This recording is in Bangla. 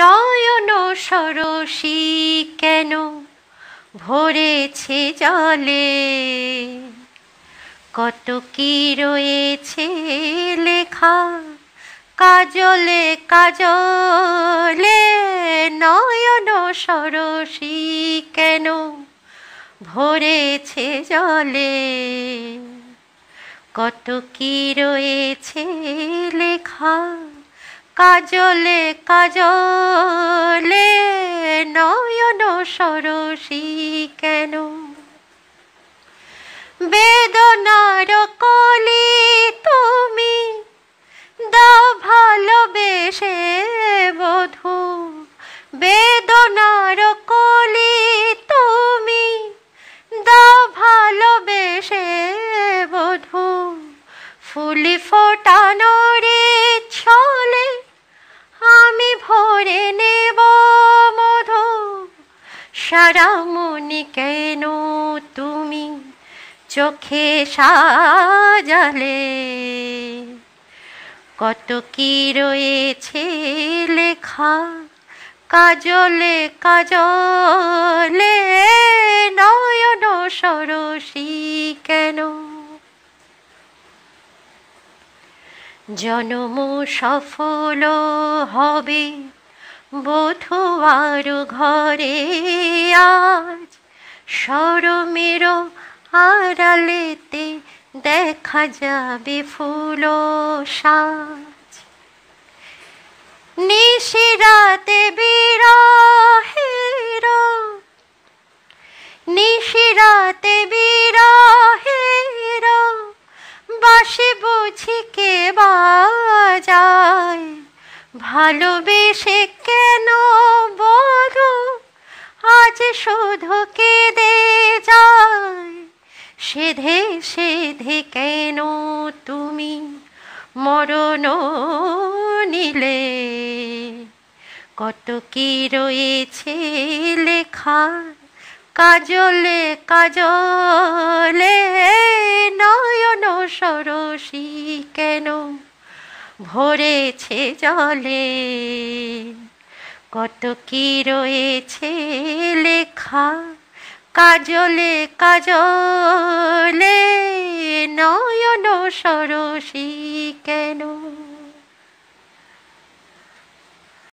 নয়ন সরসি কেন ভরেছে জলে কত কি রয়েছে লেখা কাজলে কাজলে নয়ন সরসি কেন ভরেছে জলে কত কি রয়েছে লেখা কাজলে কাজলে নয়ন সরসি কেন বেদনার কলি তুমি দাও ভালোবেসে বধু বেদনার কলি তুমি দাও ভালোবেসে বধু ফুলি ফোটানো সারা মনে কেন তুমি চোখে সাজালে কত কি রয়েছে লেখা কাজলে কাজলে নয়ন সরসী কেন জনম সফল হবে বধুয়ার ঘরে আজ সরমের আড়ালেতে দেখা যাবে ফুল সাজ নিশিরাতে বি ভালোবেসে কেন বলো আজ শুধু কেঁদে যায় সেধে সেধে কেন তুমি মরণ নিলে কত কি রয়েছে লেখা কাজলে কাজলে নয়ন সরসী কেন ভরেছে জলে কত কি রয়েছে লেখা কাজলে কাজলে নয়ন সরসী কেন